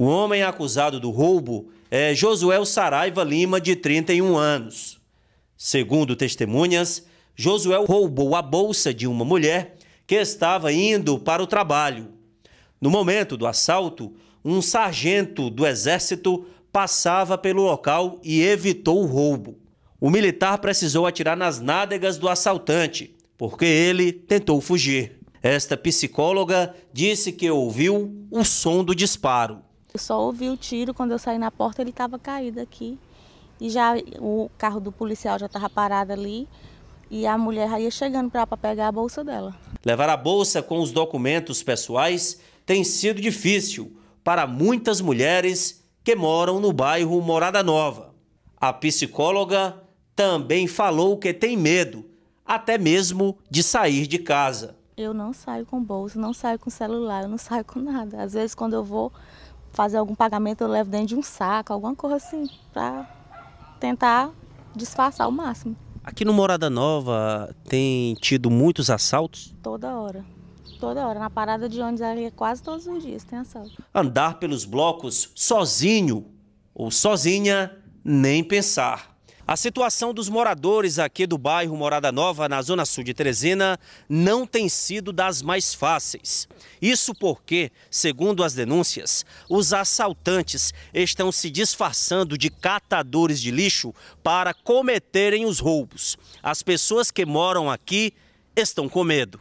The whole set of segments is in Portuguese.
O homem acusado do roubo é Josué Saraiva Lima, de 31 anos. Segundo testemunhas, Josué roubou a bolsa de uma mulher que estava indo para o trabalho. No momento do assalto, um sargento do exército passava pelo local e evitou o roubo. O militar precisou atirar nas nádegas do assaltante, porque ele tentou fugir. Esta psicóloga disse que ouviu o som do disparo. Eu só ouvi o tiro, quando eu saí na porta ele estava caído aqui. E já o carro do policial já estava parado ali e a mulher ia chegando para pegar a bolsa dela. Levar a bolsa com os documentos pessoais tem sido difícil para muitas mulheres que moram no bairro Morada Nova. A psicóloga também falou que tem medo, até mesmo de sair de casa. Eu não saio com bolsa, não saio com celular, eu não saio com nada. Às vezes quando eu vou fazer algum pagamento, eu levo dentro de um saco, alguma coisa assim, para tentar disfarçar o máximo. Aqui no Morada Nova tem tido muitos assaltos? Toda hora. Toda hora. Na parada de ônibus ali, é quase todos os dias tem assalto. Andar pelos blocos sozinho ou sozinha, nem pensar. A situação dos moradores aqui do bairro Morada Nova, na Zona Sul de Teresina, não tem sido das mais fáceis. Isso porque, segundo as denúncias, os assaltantes estão se disfarçando de catadores de lixo para cometerem os roubos. As pessoas que moram aqui estão com medo.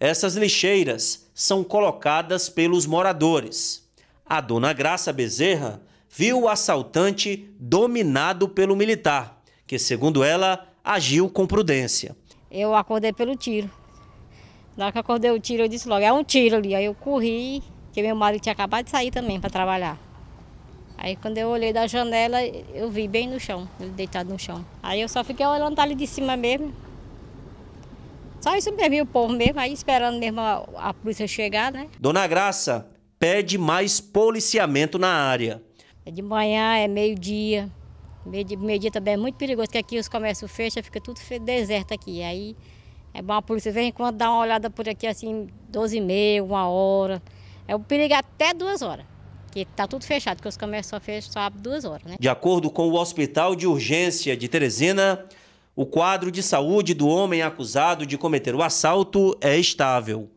Essas lixeiras são colocadas pelos moradores. A dona Graça Bezerra viu o assaltante dominado pelo militar que, segundo ela, agiu com prudência. Eu acordei pelo tiro. Na hora que acordei o tiro, eu disse logo, é um tiro ali. Aí eu corri, que meu marido tinha acabado de sair também para trabalhar. Aí quando eu olhei da janela, eu vi bem no chão, ele deitado no chão. Aí eu só fiquei olhando ali de cima mesmo. Só isso mesmo, o povo mesmo, aí esperando mesmo a, a polícia chegar, né? Dona Graça pede mais policiamento na área. É de manhã, é meio-dia, Meio dia, também é muito perigoso, porque aqui os comércios fecham, fica tudo deserto aqui. Aí é bom a polícia vem quando dá uma olhada por aqui, assim, 12 e meia, uma hora. É o perigo até duas horas. Que está tudo fechado, porque os comércios só fecham, só abrem duas horas, né? De acordo com o Hospital de Urgência de Teresina, o quadro de saúde do homem acusado de cometer o assalto é estável.